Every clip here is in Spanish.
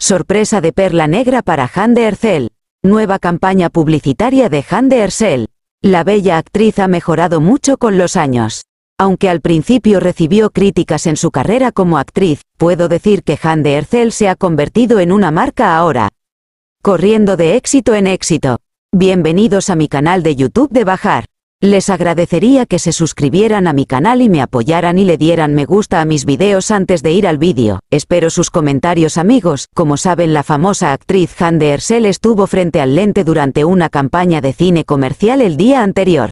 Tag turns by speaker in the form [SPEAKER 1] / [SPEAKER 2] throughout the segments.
[SPEAKER 1] Sorpresa de perla negra para Hande Ercel. Nueva campaña publicitaria de Hande Ercel. La bella actriz ha mejorado mucho con los años. Aunque al principio recibió críticas en su carrera como actriz, puedo decir que Hande Ercel se ha convertido en una marca ahora. Corriendo de éxito en éxito. Bienvenidos a mi canal de YouTube de Bajar. Les agradecería que se suscribieran a mi canal y me apoyaran y le dieran me gusta a mis videos antes de ir al vídeo. Espero sus comentarios amigos. Como saben la famosa actriz Han de Ersel estuvo frente al lente durante una campaña de cine comercial el día anterior.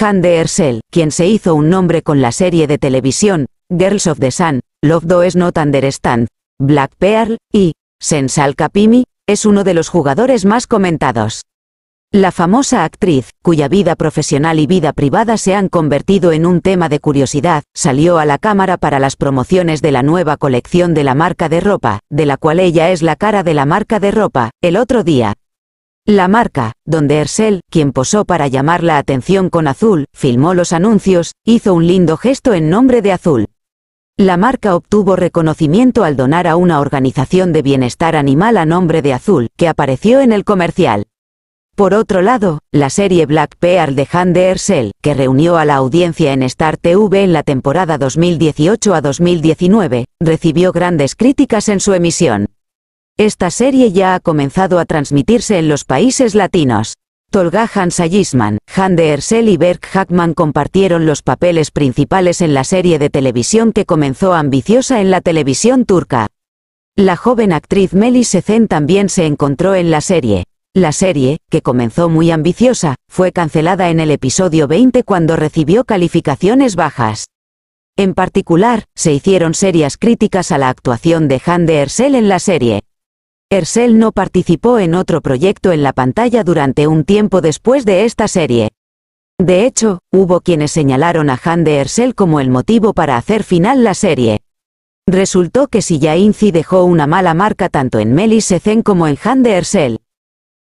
[SPEAKER 1] Han de Ersel, quien se hizo un nombre con la serie de televisión, Girls of the Sun, Love Does Not Understand, Black Pearl, y Sensal Capimi, es uno de los jugadores más comentados. La famosa actriz, cuya vida profesional y vida privada se han convertido en un tema de curiosidad, salió a la cámara para las promociones de la nueva colección de la marca de ropa, de la cual ella es la cara de la marca de ropa, el otro día. La marca, donde Ersel, quien posó para llamar la atención con Azul, filmó los anuncios, hizo un lindo gesto en nombre de Azul. La marca obtuvo reconocimiento al donar a una organización de bienestar animal a nombre de Azul, que apareció en el comercial. Por otro lado, la serie Black Pearl de Han de Ersel, que reunió a la audiencia en Star TV en la temporada 2018 a 2019, recibió grandes críticas en su emisión. Esta serie ya ha comenzado a transmitirse en los países latinos. Tolga Hansayisman, Han de Ersel y Berg Hackman compartieron los papeles principales en la serie de televisión que comenzó ambiciosa en la televisión turca. La joven actriz Melis Sezen también se encontró en la serie. La serie, que comenzó muy ambiciosa, fue cancelada en el episodio 20 cuando recibió calificaciones bajas. En particular, se hicieron serias críticas a la actuación de Han de Ersel en la serie. Ersel no participó en otro proyecto en la pantalla durante un tiempo después de esta serie. De hecho, hubo quienes señalaron a Han de Ersel como el motivo para hacer final la serie. Resultó que si Yainzi dejó una mala marca tanto en Melis Sezen como en Han de Ersel,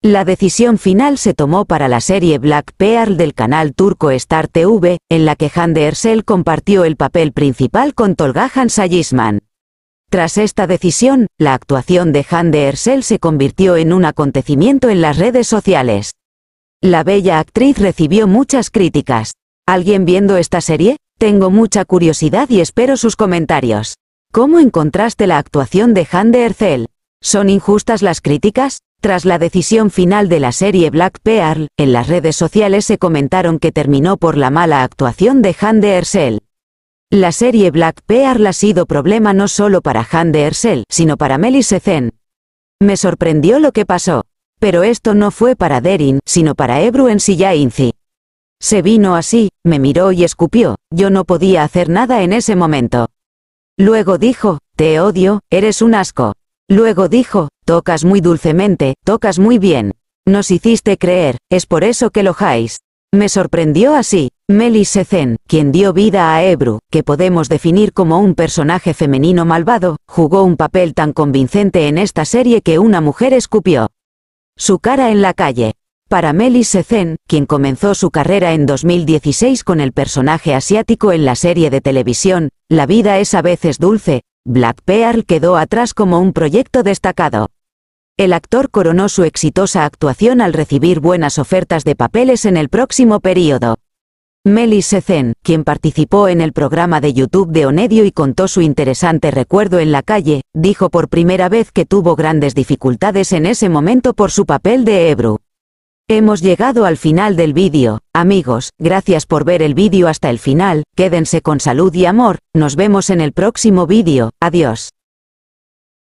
[SPEAKER 1] la decisión final se tomó para la serie Black Pearl del canal turco Star TV, en la que Hande Ersel compartió el papel principal con Tolgahan Sayisman. Tras esta decisión, la actuación de Hande Ersel se convirtió en un acontecimiento en las redes sociales. La bella actriz recibió muchas críticas. ¿Alguien viendo esta serie? Tengo mucha curiosidad y espero sus comentarios. ¿Cómo encontraste la actuación de Hande Ersel? ¿Son injustas las críticas? Tras la decisión final de la serie Black Pearl, en las redes sociales se comentaron que terminó por la mala actuación de de Ersel. La serie Black Pearl ha sido problema no solo para de Ersel, sino para Melis Zen. Me sorprendió lo que pasó. Pero esto no fue para Derin, sino para Ebru en Silla Inci. Se vino así, me miró y escupió, yo no podía hacer nada en ese momento. Luego dijo, te odio, eres un asco. Luego dijo, tocas muy dulcemente, tocas muy bien. Nos hiciste creer, es por eso que elojáis. Me sorprendió así, Melis Sezen, quien dio vida a Ebru, que podemos definir como un personaje femenino malvado, jugó un papel tan convincente en esta serie que una mujer escupió su cara en la calle. Para Melis Sezen, quien comenzó su carrera en 2016 con el personaje asiático en la serie de televisión, La vida es a veces dulce, Black Pearl quedó atrás como un proyecto destacado. El actor coronó su exitosa actuación al recibir buenas ofertas de papeles en el próximo período. Melis Sezen, quien participó en el programa de YouTube de Onedio y contó su interesante recuerdo en la calle, dijo por primera vez que tuvo grandes dificultades en ese momento por su papel de Ebru. Hemos llegado al final del vídeo, amigos, gracias por ver el vídeo hasta el final, quédense con salud y amor, nos vemos en el próximo vídeo, adiós.